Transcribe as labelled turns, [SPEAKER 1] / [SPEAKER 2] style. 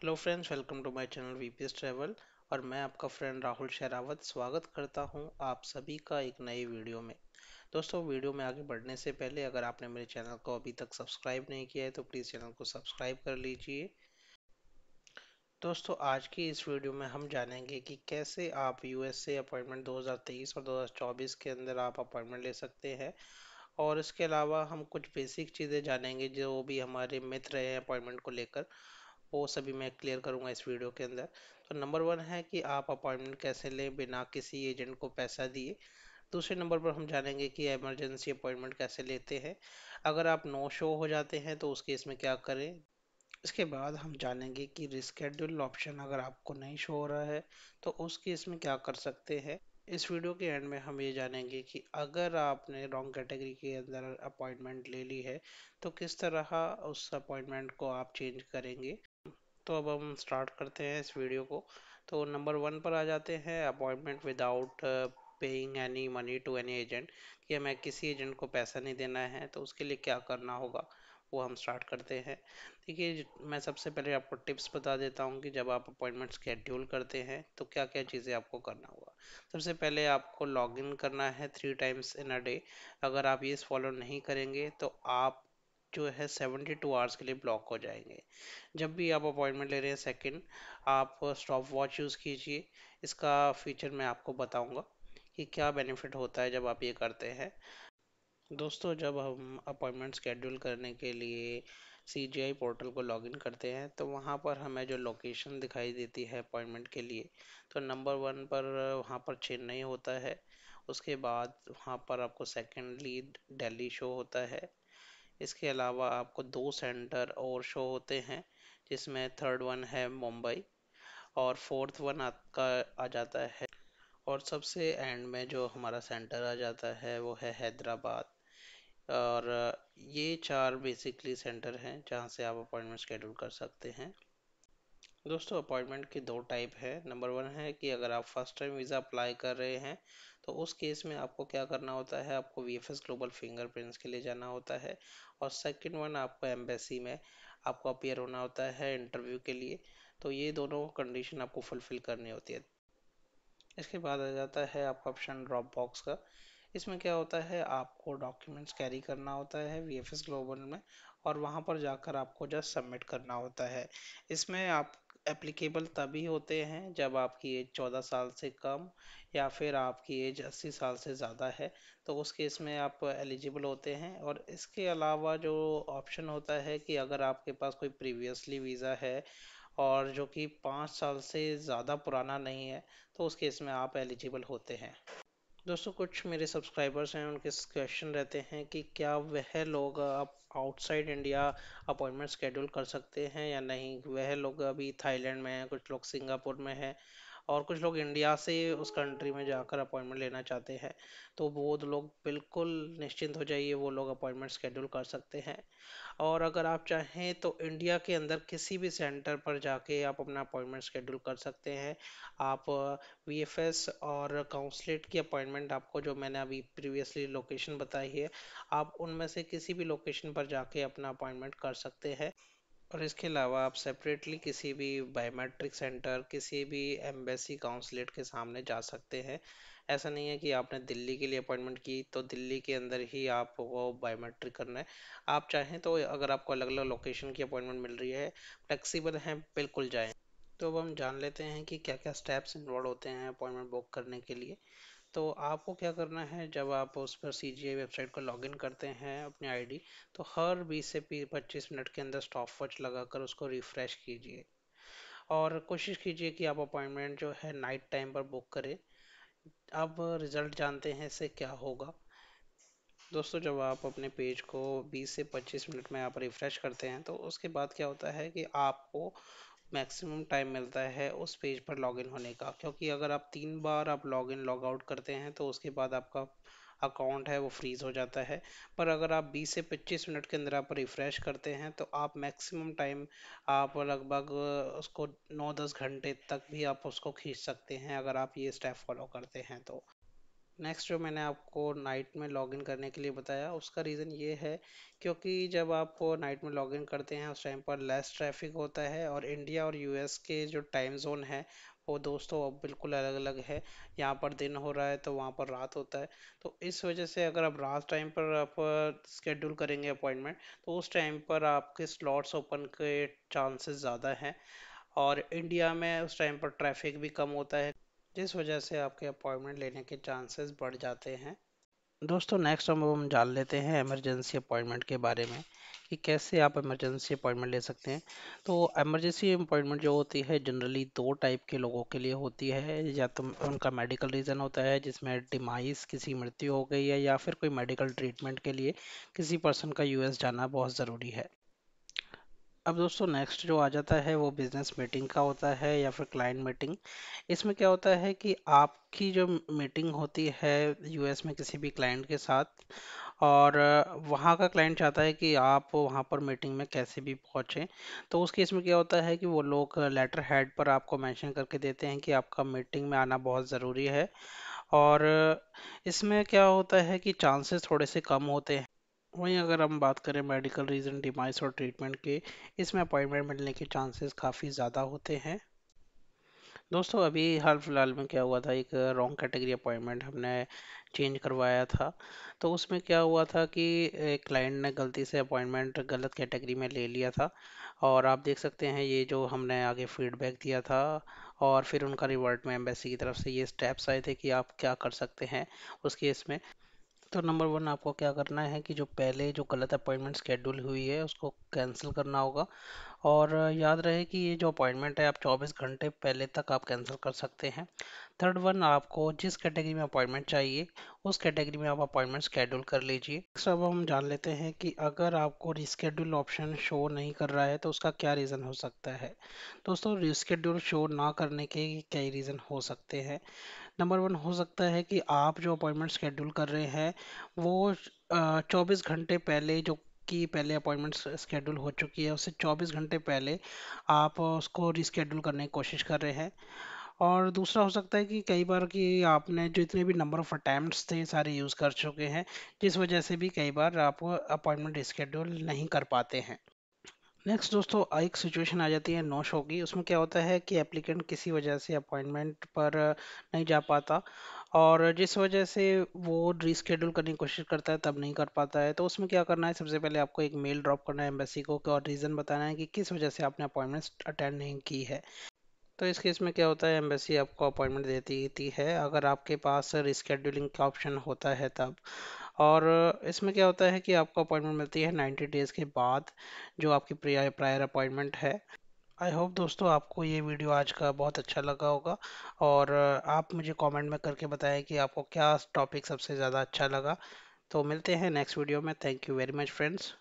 [SPEAKER 1] hello friends welcome to my channel we travel और मैं आपका फ्रेंड राहुल शेरावत स्वागत करता हूं आप सभी का एक नए वीडियो में दोस्तों वीडियो में आगे बढ़ने से पहले अगर आपने मेरे चैनल को अभी तक सब्सक्राइब नहीं किया है तो प्लीज़ चैनल को सब्सक्राइब कर लीजिए दोस्तों आज की इस वीडियो में हम जानेंगे कि कैसे आप यूएसए अपॉइंटमेंट दो और दो के अंदर आप अपॉइंटमेंट ले सकते हैं और इसके अलावा हम कुछ बेसिक चीज़ें जानेंगे जो भी हमारे मित्र हैं अपॉइंटमेंट को लेकर वो सभी मैं क्लियर करूँगा इस वीडियो के अंदर तो नंबर वन है कि आप अपॉइंटमेंट कैसे लें बिना किसी एजेंट को पैसा दिए दूसरे नंबर पर हम जानेंगे कि एमरजेंसी अपॉइंटमेंट कैसे लेते हैं अगर आप नो शो हो जाते हैं तो उस केस में क्या करें इसके बाद हम जानेंगे कि रिस्केड्यूल ऑप्शन अगर आपको नहीं शो हो रहा है तो उस केस में क्या कर सकते हैं इस वीडियो के एंड में हम ये जानेंगे कि अगर आपने रॉन्ग कैटेगरी के अंदर अपॉइंटमेंट ले ली है तो किस तरह उस अपॉइंटमेंट को आप चेंज करेंगे तो अब हम स्टार्ट करते हैं इस वीडियो को तो नंबर वन पर आ जाते हैं appointment without paying any money to any agent कि हमें किसी एजेंट को पैसा नहीं देना है तो उसके लिए क्या करना होगा वो हम स्टार्ट करते हैं देखिए मैं सबसे पहले आपको टिप्स बता देता हूँ कि जब आप अपॉइंटमेंट स्केड्यूल करते हैं तो क्या क्या चीज़ें आपको करना होगा सबसे पहले आपको लॉगिन करना है three times in a day अगर आप ये फॉलो नहीं करेंगे तो आप जो है 72 आवर्स के लिए ब्लॉक हो जाएंगे जब भी आप अपॉइंटमेंट ले रहे हैं सेकंड आप स्टॉप वॉच यूज़ कीजिए इसका फीचर मैं आपको बताऊंगा कि क्या बेनिफिट होता है जब आप ये करते हैं दोस्तों जब हम अपॉइंटमेंट स्केड्यूल करने के लिए सी जी आई पोर्टल को लॉगिन करते हैं तो वहाँ पर हमें जो लोकेशन दिखाई देती है अपॉइंटमेंट के लिए तो नंबर वन पर वहाँ पर चेन्नई होता है उसके बाद वहाँ पर आपको सेकेंडली दिल्ली शो होता है इसके अलावा आपको दो सेंटर और शो होते हैं जिसमें थर्ड वन है मुंबई और फोर्थ वन आपका आ जाता है और सबसे एंड में जो हमारा सेंटर आ जाता है वो है हैदराबाद और ये चार बेसिकली सेंटर हैं जहाँ से आप अपॉइंटमेंट शेड्यूल कर सकते हैं दोस्तों अपॉइंटमेंट के दो टाइप है नंबर वन है कि अगर आप फर्स्ट टाइम वीज़ा अप्लाई कर रहे हैं तो उस केस में आपको क्या करना होता है आपको V F S global fingerprints के लिए जाना होता है और सेकंड वन आपको एम्बेसी में आपको अपियर होना होता है इंटरव्यू के लिए तो ये दोनों कंडीशन आपको फुलफिल करनी होती है इसके बाद आ जाता है आपका ऑप्शन ड्रॉप बॉक्स का इसमें क्या होता है आपको डॉक्यूमेंट्स कैरी करना होता है वी एफ एस ग्लोबल में और वहाँ पर जाकर आपको जस्ट सबमिट करना होता है इसमें आप एप्लीकेबल तभी होते हैं जब आपकी एज चौदह साल से कम या फिर आपकी एज अस्सी साल से ज़्यादा है तो उस केस में आप एलिजिबल होते हैं और इसके अलावा जो ऑप्शन होता है कि अगर आपके पास कोई प्रीवियसली वीज़ा है और जो कि पाँच साल से ज़्यादा पुराना नहीं है तो उस केस में आप एलिजिबल होते हैं दोस्तों कुछ मेरे सब्सक्राइबर्स हैं उनके क्वेश्चन रहते हैं कि क्या वह लोग अब आउटसाइड इंडिया अपॉइंटमेंट शेड्यूल कर सकते हैं या नहीं वह लोग अभी थाईलैंड में हैं कुछ लोग सिंगापुर में हैं और कुछ लोग इंडिया से उस कंट्री में जाकर अपॉइंटमेंट लेना चाहते हैं तो वो लोग बिल्कुल निश्चिंत हो जाइए वो लोग अपॉइंटमेंट शेड्यूल कर सकते हैं और अगर आप चाहें तो इंडिया के अंदर किसी भी सेंटर पर जाके आप अपना अपॉइंटमेंट शेड्यूल कर सकते हैं आप वी और काउंसलेट की अपॉइंटमेंट आपको जो मैंने अभी प्रीवियसली लोकेशन बताई है आप उनमें से किसी भी लोकेशन पर जाके अपना अपॉइंटमेंट कर सकते हैं और इसके अलावा आप सेपरेटली किसी भी बायोमेट्रिक सेंटर किसी भी एम्बेसी काउंसलेट के सामने जा सकते हैं ऐसा नहीं है कि आपने दिल्ली के लिए अपॉइंटमेंट की तो दिल्ली के अंदर ही आप वो बायोमेट्रिक करना है आप चाहें तो अगर आपको अलग अलग लोकेशन की अपॉइंटमेंट मिल रही है फ्लेक्सीबल हैं बिल्कुल जाएँ तो अब हम जान लेते हैं कि क्या क्या स्टेप्स इन्वॉल्व होते हैं अपॉइंटमेंट बुक करने के लिए तो आपको क्या करना है जब आप उस पर सी वेबसाइट को लॉगिन करते हैं अपनी आईडी तो हर 20 से 25 मिनट के अंदर स्टॉप वॉच लगाकर उसको रिफ़्रेश कीजिए और कोशिश कीजिए कि आप अपॉइंटमेंट जो है नाइट टाइम पर बुक करें अब रिज़ल्ट जानते हैं इससे क्या होगा दोस्तों जब आप अपने पेज को 20 से 25 मिनट में आप रिफ़्रेश करते हैं तो उसके बाद क्या होता है कि आपको मैक्सिमम टाइम मिलता है उस पेज पर लॉगिन होने का क्योंकि अगर आप तीन बार आप लॉगिन लॉगआउट करते हैं तो उसके बाद आपका अकाउंट है वो फ्रीज़ हो जाता है पर अगर आप 20 से 25 मिनट के अंदर आप रिफ़्रेश करते हैं तो आप मैक्सिमम टाइम आप लगभग उसको 9-10 घंटे तक भी आप उसको खींच सकते हैं अगर आप ये स्टेप फॉलो करते हैं तो नेक्स्ट जो मैंने आपको नाइट में लॉगिन करने के लिए बताया उसका रीज़न ये है क्योंकि जब आप नाइट में लॉगिन करते हैं उस टाइम पर लेस ट्रैफिक होता है और इंडिया और यूएस के जो टाइम जोन है वो दोस्तों अब बिल्कुल अलग अलग है यहाँ पर दिन हो रहा है तो वहाँ पर रात होता है तो इस वजह से अगर आप रात टाइम पर आप स्केड्यूल करेंगे अपॉइंटमेंट तो उस टाइम पर आपके स्लॉट्स ओपन के चांसेस ज़्यादा हैं और इंडिया में उस टाइम पर ट्रैफिक भी कम होता है जिस वजह से आपके अपॉइंटमेंट लेने के चांसेस बढ़ जाते हैं दोस्तों नेक्स्ट हम हम जान लेते हैं एमरजेंसी अपॉइंटमेंट के बारे में कि कैसे आप इमरजेंसी अपॉइंटमेंट ले सकते हैं तो इमरजेंसी अपॉइंटमेंट जो होती है जनरली दो टाइप के लोगों के लिए होती है या तो उनका मेडिकल रीज़न होता है जिसमें डिमाइस किसी मृत्यु हो गई है या फिर कोई मेडिकल ट्रीटमेंट के लिए किसी पर्सन का यूएस जाना बहुत ज़रूरी है अब दोस्तों नेक्स्ट जो आ जाता है वो बिज़नेस मीटिंग का होता है या फिर क्लाइंट मीटिंग इसमें क्या होता है कि आपकी जो मीटिंग होती है यूएस में किसी भी क्लाइंट के साथ और वहाँ का क्लाइंट चाहता है कि आप वहाँ पर मीटिंग में कैसे भी पहुँचें तो उस केस में क्या होता है कि वो लोग लेटर हेड पर आपको मेंशन करके देते हैं कि आपका मीटिंग में आना बहुत ज़रूरी है और इसमें क्या होता है कि चांसेस थोड़े से कम होते हैं वहीं अगर हम बात करें मेडिकल रीज़न डिमाइस और ट्रीटमेंट के इसमें अपॉइंटमेंट मिलने के चांसेस काफ़ी ज़्यादा होते हैं दोस्तों अभी हाल फिलहाल में क्या हुआ था एक रॉन्ग कैटेगरी अपॉइंटमेंट हमने चेंज करवाया था तो उसमें क्या हुआ था कि एक क्लाइंट ने गलती से अपॉइंटमेंट गलत कैटेगरी में ले लिया था और आप देख सकते हैं ये जो हमने आगे फीडबैक दिया था और फिर उनका रिवर्ट में एम्बेसी की तरफ से ये स्टेप्स आए थे कि आप क्या कर सकते हैं उस केस में तो नंबर वन आपको क्या करना है कि जो पहले जो गलत अपॉइंटमेंट शेड्यूल हुई है उसको कैंसिल करना होगा और याद रहे कि ये जो अपॉइंटमेंट है आप 24 घंटे पहले तक आप कैंसिल कर सकते हैं थर्ड वन आपको जिस कैटेगरी में अपॉइंटमेंट चाहिए उस कैटेगरी में आप अपॉइंटमेंट शेड्यूल कर लीजिए नेक्स्ट अब हम जान लेते हैं कि अगर आपको रिस्केड्यूल ऑप्शन शो नहीं कर रहा है तो उसका क्या रीज़न हो सकता है दोस्तों रिस्केड्यूल शो ना करने के कई रीज़न हो सकते हैं नंबर वन हो सकता है कि आप जो अपॉइंटमेंट शेड्यूल कर रहे हैं वो चौबीस घंटे पहले जो कि पहले अपॉइंटमेंट स्केड्यूल हो चुकी है उससे 24 घंटे पहले आप उसको रिस्केड्यूल करने की कोशिश कर रहे हैं और दूसरा हो सकता है कि कई बार कि आपने जो इतने भी नंबर ऑफ अटैम्प्ट थे सारे यूज़ कर चुके हैं जिस वजह से भी कई बार आप अपॉइंटमेंट रिस्केड्यूल नहीं कर पाते हैं नेक्स्ट दोस्तों एक सिचुएशन आ जाती है नो शो की उसमें क्या होता है कि एप्लीकेंट किसी वजह से अपॉइंटमेंट पर नहीं जा पाता और जिस वजह से वो रिस्केड्यूल करने की कोशिश करता है तब नहीं कर पाता है तो उसमें क्या करना है सबसे पहले आपको एक मेल ड्रॉप करना है एम्बेसी को और रीज़न बताना है कि किस वजह से आपने अपॉइंटमेंट अटेंड नहीं की है तो इस केस में क्या होता है एम्बेसी आपको अपॉइंटमेंट देती है अगर आपके पास रिस्केड्यूलिंग का ऑप्शन होता है तब और इसमें क्या होता है कि आपको अपॉइंटमेंट मिलती है 90 डेज़ के बाद जो आपकी प्रायर अपॉइंटमेंट है आई होप दोस्तों आपको ये वीडियो आज का बहुत अच्छा लगा होगा और आप मुझे कमेंट में करके बताएं कि आपको क्या टॉपिक सबसे ज़्यादा अच्छा लगा तो मिलते हैं नेक्स्ट वीडियो में thank you very much friends